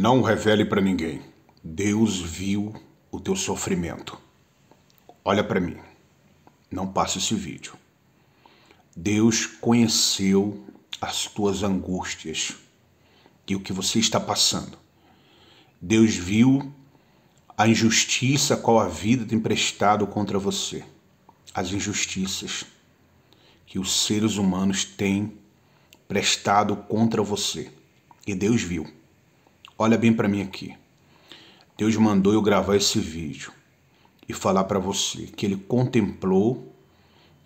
Não revele para ninguém. Deus viu o teu sofrimento. Olha para mim. Não passe esse vídeo. Deus conheceu as tuas angústias e o que você está passando. Deus viu a injustiça qual a vida tem prestado contra você. As injustiças que os seres humanos têm prestado contra você. E Deus viu. Olha bem para mim aqui. Deus mandou eu gravar esse vídeo e falar para você que ele contemplou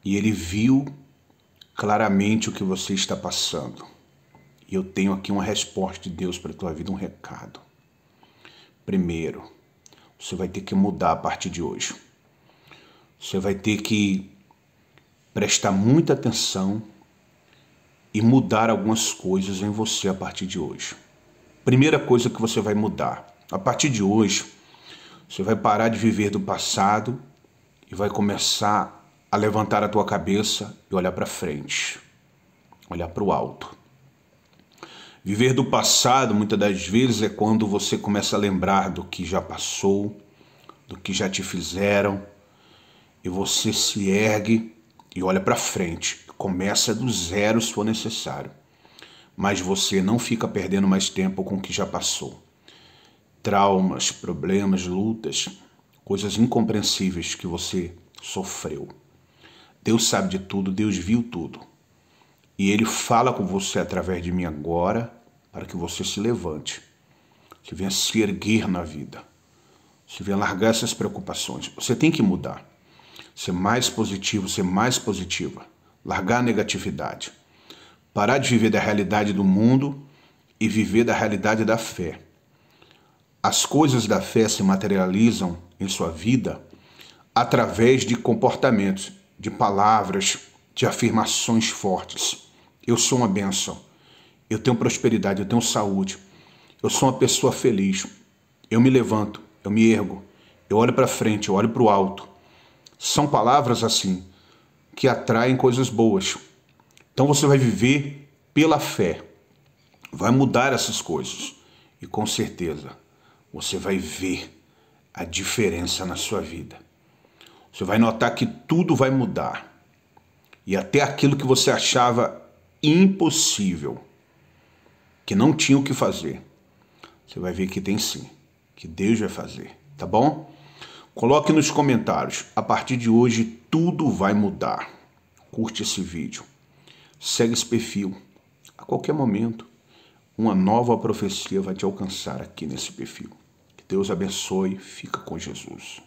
e ele viu claramente o que você está passando. E eu tenho aqui uma resposta de Deus para tua vida, um recado. Primeiro, você vai ter que mudar a partir de hoje. Você vai ter que prestar muita atenção e mudar algumas coisas em você a partir de hoje. Primeira coisa que você vai mudar. A partir de hoje, você vai parar de viver do passado e vai começar a levantar a tua cabeça e olhar para frente, olhar para o alto. Viver do passado, muitas das vezes, é quando você começa a lembrar do que já passou, do que já te fizeram, e você se ergue e olha para frente. Começa do zero se for necessário mas você não fica perdendo mais tempo com o que já passou. Traumas, problemas, lutas, coisas incompreensíveis que você sofreu. Deus sabe de tudo, Deus viu tudo. E Ele fala com você através de mim agora para que você se levante, que venha se erguer na vida, se venha largar essas preocupações. Você tem que mudar, ser mais positivo, ser mais positiva, largar a negatividade Parar de viver da realidade do mundo e viver da realidade da fé. As coisas da fé se materializam em sua vida através de comportamentos, de palavras, de afirmações fortes. Eu sou uma bênção. Eu tenho prosperidade, eu tenho saúde. Eu sou uma pessoa feliz. Eu me levanto, eu me ergo, eu olho para frente, eu olho para o alto. São palavras assim que atraem coisas boas. Então você vai viver pela fé, vai mudar essas coisas e com certeza você vai ver a diferença na sua vida. Você vai notar que tudo vai mudar e até aquilo que você achava impossível, que não tinha o que fazer, você vai ver que tem sim, que Deus vai fazer, tá bom? Coloque nos comentários. A partir de hoje tudo vai mudar. Curte esse vídeo. Segue esse perfil. A qualquer momento, uma nova profecia vai te alcançar aqui nesse perfil. Que Deus abençoe. Fica com Jesus.